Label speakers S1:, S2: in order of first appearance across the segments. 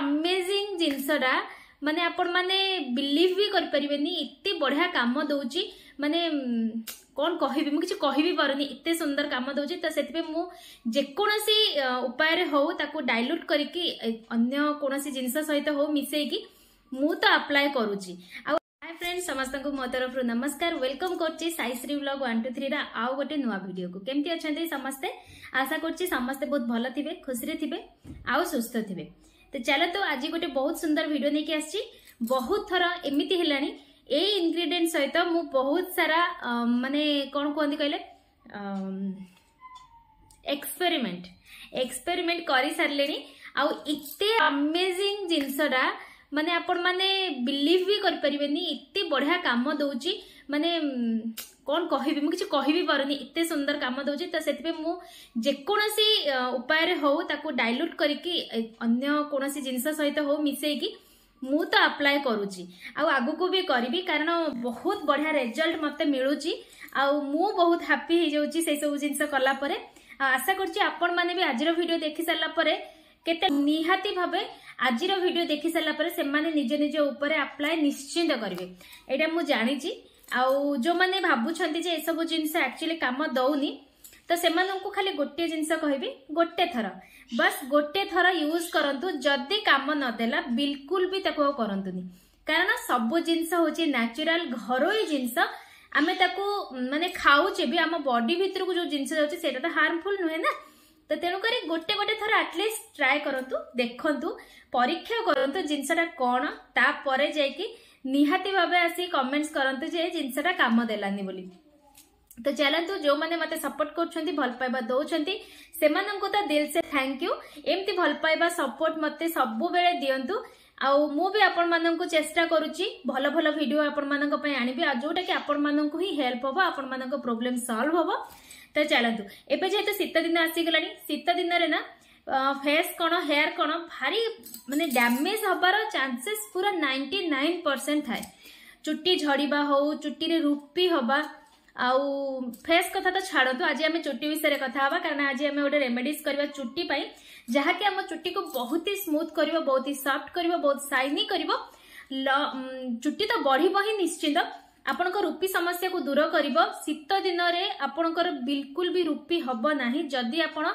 S1: amazing জিনিষটা ମାନେ ଆପଣମାନେ ବିଲିଭ୍ ବି କରିପାରିବେନି ଏତେ ବଢ଼ିଆ କାମ ଦେଉଛି ମାନେ କ'ଣ କହିବି ମୁଁ କିଛି କହିବି ପାରୁନି ଏତେ ସୁନ୍ଦର କାମ ଦେଉଛି ତ ସେଥିପାଇଁ ମୁଁ ଯେକୌଣସି ଉପାୟରେ ହଉ ତାକୁ ଡାଇଲ୍ୟୁଟ୍ କରିକି ଅନ୍ୟ କୌଣସି ଜିନିଷ ସହିତ ହଉ ମିଶେଇକି ମୁଁ ତ ଆପ୍ଲାଏ କରୁଛି ଆଉ ହାଏ ଫ୍ରେଣ୍ଡ ସମସ୍ତଙ୍କୁ ମୋ ତରଫରୁ ନମସ୍କାର ୱେଲକମ୍ କରୁଛି ସାଇଶ୍ରୀ ବ୍ଲଗ୍ ୱାନ୍ ଟୁ ଥ୍ରୀର ଆଉ ଗୋଟେ ନୂଆ ଭିଡ଼ିଓକୁ କେମିତି ଅଛନ୍ତି ସମସ୍ତେ ଆଶା କରୁଛି ସମସ୍ତେ ବହୁତ ଭଲ ଥିବେ ଖୁସିରେ ଥିବେ ଆଉ ସୁସ୍ଥ ଥିବେ ତ ଚାଲନ୍ତୁ ଆଜି ଗୋଟେ ବହୁତ ସୁନ୍ଦର ଭିଡ଼ିଓ ନେଇକି ଆସିଛି ବହୁତ ଥର ଏମିତି ହେଲାଣି ଏଇ ଇନଗ୍ରିଡିଏଣ୍ଟ ସହିତ ମୁଁ ବହୁତ ସାରା ମାନେ କ'ଣ କୁହନ୍ତି କହିଲେ ଏକ୍ସପେରିମେଣ୍ଟ ଏକ୍ସପେରିମେଣ୍ଟ କରିସାରିଲେଣି ଆଉ ଏତେ ଆମେଜିଂ ଜିନିଷଟା ମାନେ ଆପଣମାନେ ବିଲିଭ୍ ବି କରିପାରିବେନି ଏତେ ବଢ଼ିଆ କାମ ଦେଉଛି ମାନେ କ'ଣ କହିବି ମୁଁ କିଛି କହିବି ପାରୁନି ଏତେ ସୁନ୍ଦର କାମ ଦେଉଛି ତ ସେଥିପାଇଁ ମୁଁ ଯେକୌଣସି ଉପାୟରେ ହେଉ ତାକୁ ଡାଇଲ୍ୟୁଟ୍ କରିକି ଅନ୍ୟ କୌଣସି ଜିନିଷ ସହିତ ହେଉ ମିଶାଇକି ମୁଁ ତ ଆପ୍ଲାଏ କରୁଛି ଆଉ ଆଗକୁ ବି କରିବି କାରଣ ବହୁତ ବଢ଼ିଆ ରେଜଲ୍ଟ ମୋତେ ମିଳୁଛି ଆଉ ମୁଁ ବହୁତ ହାପି ହେଇଯାଉଛି ସେସବୁ ଜିନିଷ କଲା ପରେ ଆଉ ଆଶା କରୁଛି ଆପଣମାନେ ବି ଆଜିର ଭିଡ଼ିଓ ଦେଖି ସାରିଲା ପରେ କେତେ ନିହାତି ଭାବେ ଆଜିର ଭିଡ଼ିଓ ଦେଖି ସାରିଲା ପରେ ସେମାନେ ନିଜ ନିଜ ଉପରେ ଆପ୍ଲାଏ ନିଶ୍ଚିନ୍ତ କରିବେ ଏଇଟା ମୁଁ ଜାଣିଛି ଆଉ ଯେଉଁମାନେ ଭାବୁଛନ୍ତି ଯେ ଏସବୁ ଜିନିଷ ଆକ୍ଚୁଆଲି କାମ ଦଉନି ତ ସେମାନଙ୍କୁ ଖାଲି ଗୋଟିଏ ଜିନିଷ କହିବି ଗୋଟେ ଥର ବାସ୍ ଗୋଟେ ଥର ୟୁଜ୍ କରନ୍ତୁ ଯଦି କାମ ନ ଦେଲା ବିଲକୁଲ ବି ତାକୁ ଆଉ କରନ୍ତୁନି କାରଣ ସବୁ ଜିନିଷ ହେଉଛି ନ୍ୟାଚୁରାଲ ଘରୋଇ ଜିନିଷ ଆମେ ତାକୁ ମାନେ ଖାଉଛେ ବି ଆମ ବଡି ଭିତରକୁ ଯୋଉ ଜିନିଷ ଯାଉଛି ସେଇଟା ତ ହାର୍ମଫୁଲ ନୁହେଁ ନା ତ ତେଣୁକରି ଗୋଟେ ଗୋଟେ ଥର ଆଟଲିଷ୍ଟ ଟ୍ରାଏ କରନ୍ତୁ ଦେଖନ୍ତୁ ପରୀକ୍ଷା କରନ୍ତୁ ଜିନିଷଟା କ'ଣ ତାପରେ ଯାଇକି ନିହାତି ଭାବେ ଆସି କମେଣ୍ଟସ୍ କରନ୍ତୁ ଯେ ଜିନିଷଟା କାମ ଦେଲାନି ବୋଲି ତ ଚାଲନ୍ତୁ ଯେଉଁମାନେ ମୋତେ ସପୋର୍ଟ କରୁଛନ୍ତି ଭଲ ପାଇବା ଦେଉଛନ୍ତି ସେମାନଙ୍କୁ ତ ଦିଲସେ ଥ୍ୟାଙ୍କ ୟୁ ଏମିତି ଭଲ ପାଇବା ସପୋର୍ଟ ମୋତେ ସବୁବେଳେ ଦିଅନ୍ତୁ ଆଉ ମୁଁ ବି ଆପଣମାନଙ୍କୁ ଚେଷ୍ଟା କରୁଛି ଭଲ ଭଲ ଭିଡ଼ିଓ ଆପଣମାନଙ୍କ ପାଇଁ ଆଣିବି ଆଉ ଯେଉଁଟାକି ଆପଣମାନଙ୍କୁ ହିଁ ହେଲ୍ପ ହେବ ଆପଣମାନଙ୍କ ପ୍ରୋବ୍ଲେମ୍ ସଲ୍ଭ ହେବ ତ ଚାଲନ୍ତୁ ଏବେ ଯେହେତୁ ଶୀତ ଦିନ ଆସିଗଲାଣି ଶୀତ ଦିନରେ ନା फेस कौन हेयर कौन भारी मानते डैमेज हबार चेस पूरा नाइंटी नाइन परसेंट थाए चुट्टी झड़वा हो चुट्टी रूपी हवा आउ फेस कथा तो छाड़ तो आज आम चुट्टी विषय में कथा हाँ कारण आज आम गोटे रेमेडिज कर चुट्टी जहाँकि आम चुट्टी को बहुत ही स्मूथ कर बहुत ही सफ्ट कर बहुत सैनी कर चुट्टी तो बढ़ ही निश्चिंत आपण रूपी समस्या को दूर कर शीत दिन में आपणकर बिलकुल भी रूपी हम ना जदि आपड़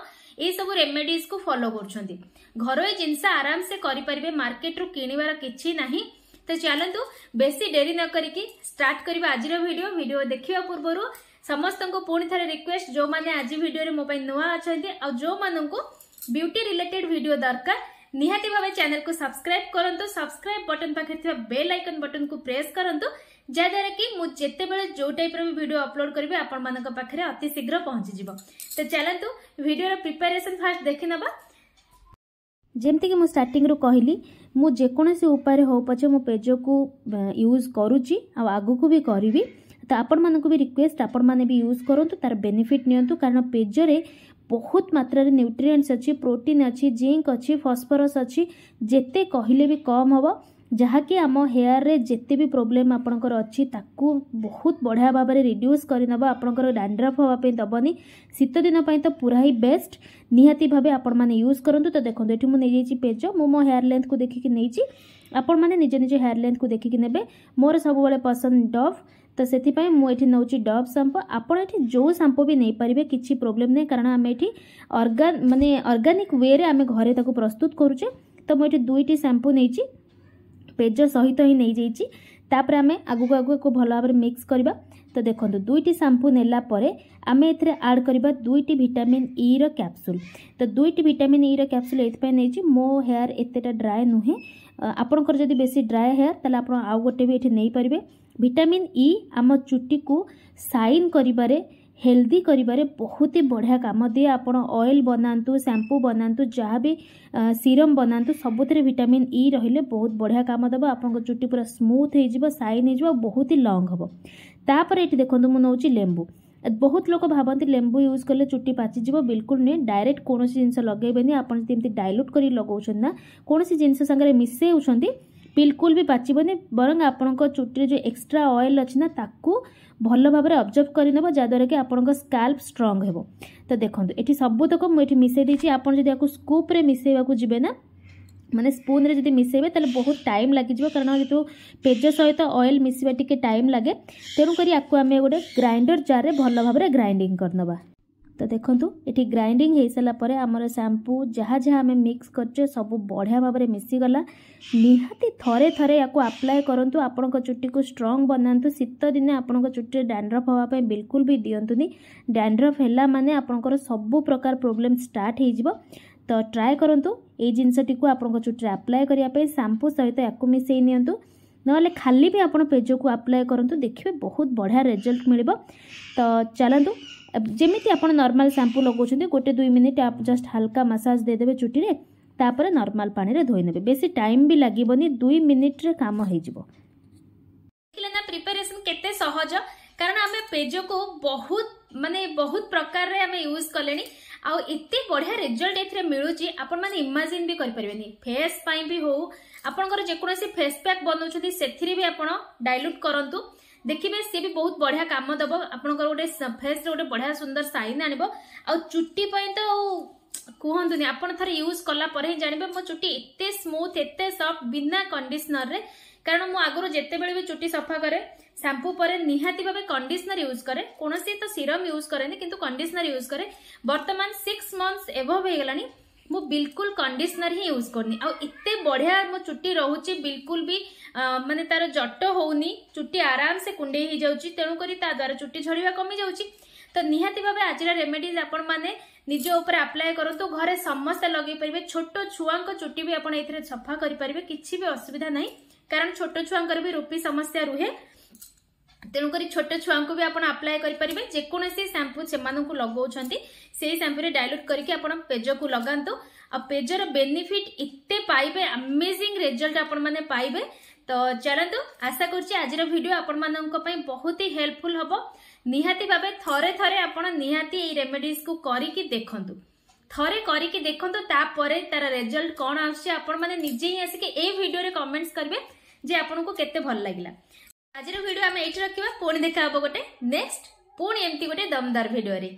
S1: ଏସବୁ ରେମେଡିଜ୍କୁ ଫଲୋ କରୁଛନ୍ତି ଘରୋଇ ଜିନିଷ ଆରାମସେ କରିପାରିବେ ମାର୍କେଟରୁ କିଣିବାର କିଛି ନାହିଁ ତ ଚାଲନ୍ତୁ ବେଶୀ ଡେରି ନ କରିକି ଷ୍ଟାର୍ଟ କରିବା ଆଜିର ଭିଡ଼ିଓ ଭିଡ଼ିଓ ଦେଖିବା ପୂର୍ବରୁ ସମସ୍ତଙ୍କୁ ପୁଣି ଥରେ ରିକ୍ୱେଷ୍ଟ ଯେଉଁମାନେ ଆଜି ଭିଡ଼ିଓରେ ମୋ ପାଇଁ ନୂଆ ଅଛନ୍ତି ଆଉ ଯେଉଁମାନଙ୍କୁ ବ୍ୟୁଟି ରିଲେଟେଡ୍ ଭିଡ଼ିଓ ଦରକାର নিহতি ভাবে চ্যানেল কু সবসক্রাইব করন্তু সবসক্রাইব বটন পাখে থিবা বেল আইকন বটন কু প্রেস করন্তু যাদ্বারা কি মু যেতেবেলে যে টাইপর ভিডিও অপলোড করবি আপনার পাখে অতি শীঘ্র পৌঁছি যাব তো চলতু ভিডিওর প্রিপারেসন ফার্স্ট দেখি নেবা ଯେମିତିକି ମୁଁ ଷ୍ଟାର୍ଟିଂରୁ କହିଲି ମୁଁ ଯେକୌଣସି ଉପାୟରେ ହେଉ ପଛେ ମୋ ପେଜକୁ ୟୁଜ୍ କରୁଛି ଆଉ ଆଗକୁ ବି କରିବି ତ ଆପଣମାନଙ୍କୁ ବି ରିକ୍ୱେଷ୍ଟ ଆପଣମାନେ ବି ୟୁଜ୍ କରନ୍ତୁ ତା'ର ବେନିଫିଟ୍ ନିଅନ୍ତୁ କାରଣ ପେଜରେ ବହୁତ ମାତ୍ରାରେ ନ୍ୟୁଟ୍ରିଏଣ୍ଟସ୍ ଅଛି ପ୍ରୋଟିନ୍ ଅଛି ଜିଙ୍କ୍ ଅଛି ଫସ୍ଫରସ୍ ଅଛି ଯେତେ କହିଲେ ବି କମ୍ ହେବ ଯାହାକି ଆମ ହେୟାର୍ରେ ଯେତେ ବି ପ୍ରୋବ୍ଲେମ୍ ଆପଣଙ୍କର ଅଛି ତାକୁ ବହୁତ ବଢ଼ିଆ ଭାବରେ ରିଡ୍ୟୁସ୍ କରିନେବ ଆପଣଙ୍କର ଡାଣ୍ଡ୍ରଫ୍ ହେବା ପାଇଁ ଦେବନି ଶୀତଦିନ ପାଇଁ ତ ପୁରା ହିଁ ବେଷ୍ଟ ନିହାତି ଭାବେ ଆପଣମାନେ ୟୁଜ୍ କରନ୍ତୁ ତ ଦେଖନ୍ତୁ ଏଠି ମୁଁ ନେଇଯାଇଛି ପେଜ ମୁଁ ମୋ ହେୟାର ଲେନ୍ଥକୁ ଦେଖିକି ନେଇଛି ଆପଣମାନେ ନିଜ ନିଜ ହେୟାର ଲେନ୍ଥକୁ ଦେଖିକି ନେବେ ମୋର ସବୁବେଳେ ପସନ୍ଦ ଡଭ୍ তো সেপাই মু এটি নেছি ডব শ্যাম্পু আপনার এটি যে শ্যাম্পু বি নেইপারে কিছু প্রোবলেম নাই কারণ আমি এটি অর্গান মানে অর্গানিক ওয়েরে আমি ঘরে তাকে প্রস্তুত করুছে তো মু এটি দুইটি শ্যাম্পু নেইছি পেজ সহিত হি নেইযাইছি তাপরে আমি আগুক আগুক ভালো ভাবে মিক্স করা তো দেখুন দুইটি শ্যাম্পু নেলা পরে আমি এতে আড করা দুইটি ভিটামিন ই র ক্যাপসুল তো দুইটি ভিটামিন ই র ক্যাপসুল এইপাই নেইছি মো হেয়ার এতটা ড্রাଏ নুহে আপনার যদি বেশি ড্রাଏ হেয়ার তাহলে আপনার আউ গোটে বি এটি নেইপারে ଭିଟାମିନ୍ ଇ ଆମ ଚୁଟିକୁ ସାଇନ୍ କରିବାରେ ହେଲ୍ଦି କରିବାରେ ବହୁତ ହି ବଢ଼ିଆ କାମ ଦିଏ ଆପଣ ଅଏଲ୍ ବନାନ୍ତୁ ଶ୍ୟାମ୍ପୁ ବନାନ୍ତୁ ଯାହା ବି ସିରମ୍ ବନାନ୍ତୁ ସବୁଥିରେ ଭିଟାମିନ୍ ଇ ରହିଲେ ବହୁତ ବଢ଼ିଆ କାମ ଦେବ ଆପଣଙ୍କ ଚୁଟି ପୁରା ସ୍ମୁଥ୍ ହେଇଯିବ ସାଇନ୍ ହେଇଯିବ ବହୁତ ହି ଲଙ୍ଗ୍ ହେବ ତାପରେ ଏଠି ଦେଖନ୍ତୁ ମୁଁ ନେଉଛି ଲେମ୍ବୁ ବହୁତ ଲୋକ ଭାବନ୍ତି ଲେମ୍ବୁ ୟୁଜ୍ କଲେ ଚୁଟି ପାଚିଯିବ ବିଲକୁଲ ନୁହେଁ ଡାଇରେକ୍ଟ କୌଣସି ଜିନିଷ ଲଗେଇବେନି ଆପଣ ଯଦି ଏମିତି ଡାଇଲ୍ୟୁଟ୍ କରି ଲଗାଉଛନ୍ତି ନା କୌଣସି ଜିନିଷ ସାଙ୍ଗରେ ମିଶାଉଛନ୍ତି बिलकुल भी पचबन बर आपण चुट्टी जो एक्सट्रा अएल अच्छी भल भाव में अब्जर्व करदेव जहाद्वर कि आप स्काल्प स्ट्रंग हो तो देखो ये सबुतक तो मुझे मिसेदी आपको स्कूप्रे मिसेवाक जी ना मैंने स्पून में जब मिसेबे तो बहुत टाइम लगे कारण जो पेज सहित अएल मिसा टे टाइम लगे तेणुक आपको आम गोटे ग्राइंडर जारे भल भाव ग्राइंडिंग करदे ତ ଦେଖନ୍ତୁ ଏଠି ଗ୍ରାଇଣ୍ଡିଙ୍ଗ ହୋଇସାରିଲା ପରେ ଆମର ସାମ୍ପୁ ଯାହା ଯାହା ଆମେ ମିକ୍ସ କରୁଛେ ସବୁ ବଢ଼ିଆ ଭାବରେ ମିଶିଗଲା ନିହାତି ଥରେ ଥରେ ୟାକୁ ଆପ୍ଲାଏ କରନ୍ତୁ ଆପଣଙ୍କ ଚୁଟିକୁ ଷ୍ଟ୍ରଙ୍ଗ ବନାନ୍ତୁ ଶୀତ ଦିନେ ଆପଣଙ୍କ ଚୁଟିରେ ଡ୍ୟାଣ୍ଡ୍ରଫ ହେବା ପାଇଁ ବିଲକୁଲ ବି ଦିଅନ୍ତୁନି ଡ୍ୟାଣ୍ଡ୍ରଫ ହେଲା ମାନେ ଆପଣଙ୍କର ସବୁ ପ୍ରକାର ପ୍ରୋବ୍ଲେମ୍ ଷ୍ଟାର୍ଟ ହୋଇଯିବ ତ ଟ୍ରାଏ କରନ୍ତୁ ଏଇ ଜିନିଷଟିକୁ ଆପଣଙ୍କ ଚୁଟିରେ ଆପ୍ଲାଏ କରିବା ପାଇଁ ସାମ୍ପୁ ସହିତ ୟାକୁ ମିଶାଇ ନିଅନ୍ତୁ ନହେଲେ ଖାଲି ବି ଆପଣ ପେଜକୁ ଆପ୍ଲାଏ କରନ୍ତୁ ଦେଖିବେ ବହୁତ ବଢ଼ିଆ ରେଜଲ୍ଟ ମିଳିବ ତ ଚାଲନ୍ତୁ ଯେମିତି ଆପଣ ନର୍ମାଲ୍ ସାମ୍ପୁ ଲଗାଉଛନ୍ତି ଗୋଟେ ଦୁଇ ମିନିଟ୍ ଜଷ୍ଟ ହାଲକା ମସାଜ ଦେଇଦେବେ ଚୁଟିରେ ତାପରେ ନର୍ମାଲ୍ ପାଣିରେ ଧୋଇନେବେ ବେଶୀ ଟାଇମ୍ ବି ଲାଗିବନି ଦୁଇ ମିନିଟ୍ରେ କାମ ହେଇଯିବ ଦେଖିଲେ ନା ପ୍ରିପାରେସନ୍ କେତେ ସହଜ କାରଣ ଆମେ ପେଜକୁ ବହୁତ ମାନେ ବହୁତ ପ୍ରକାରରେ ଆମେ ୟୁଜ୍ କଲେଣି ଆଉ ଏତେ ବଢିଆ ରେଜଲ୍ଟ ଏଥିରେ ମିଳୁଛି ଆପଣମାନେ ଇମାଜିନ୍ ବି କରିପାରିବେନି ଫେସ୍ ପାଇଁ ବି ହଉ ଆପଣଙ୍କର ଯେକୌଣସି ଫେସ୍ ପ୍ୟାକ୍ ବନାଉଛନ୍ତି ସେଥିରେ ବି ଆପଣ ଡାଇଲ୍ୟୁଟ୍ କରନ୍ତୁ देखिए सी भी बहुत बढ़िया कम दब आप गोटे फेस रोटे बढ़िया सुंदर सैन आन आुट्टी तो कहतुनि आप यूज कला ही जानवे मो चुटी एत स्मूथ एत सफ्ट बिना कंडिशनर रे कारण मुझ आगे जिते बड़े भी चुट्टी सफा कै शाम्पू पर निहाती भाव कंडिशनर यूज करे, कौन से तो सीरम यूज करे कि कंडिशनर यूज करे, वर्तमान सिक्स मंथ्स एभव हो गलानी मु बिल्कुल कंडीशनर ही यूज करनी आते बढ़िया मो चुट्टी रोच बिल्कुल भी मानते तार जट हो चुट्टी आराम से कुंडे हो जाए तेणुक चुट्टी झड़वा कमी जा तो निहाती भावे आज रेमेडीज आप आप्लाय करूँ तो घरे लगे पारे छोट छुआ चुट्टी भी आप सफा करें कि भी असुविधा ना कारण छोट छुआ भी रूपी समस्या रुहे তেমনি ছোট ছুঁকু বি আপনার আপ্লায় করে পে যেকোন শ্যাম্পু সে লগাউন সেই শ্যাম্পুরে ডাইলুট করি আপনার পেজকু লগাতু পেজর বেনিফিট এতে পাইবে আমেজিং রেজল্ট আপনার পাইবে তো চলতু আশা করছি আজির ভিডিও আপনার বহুত হি হেল্পফুল হব নিহাতি ভাবে থরে থরে আপনার নিহাতি এই রেমেডিজ কু করিকি দেখন্তু থরে করিকি দেখন্তু তাপরে তার রেজল্ট কোণ আসছে আপনার নিজে হি আসিকি এই ভিডিওরে কমেন্টস করবে যে আপনার কেতে ভাল লাগিলা ଆଜିର ଭିଡ଼ିଓ ଆମେ ଏଇଠି ରଖିବା ପୁଣି ଦେଖା ହେବ ଗୋଟେ ନେକ୍ସଟ ପୁଣି ଏମିତି ଗୋଟେ ଦମଦାର ଭିଡ଼ିଓରେ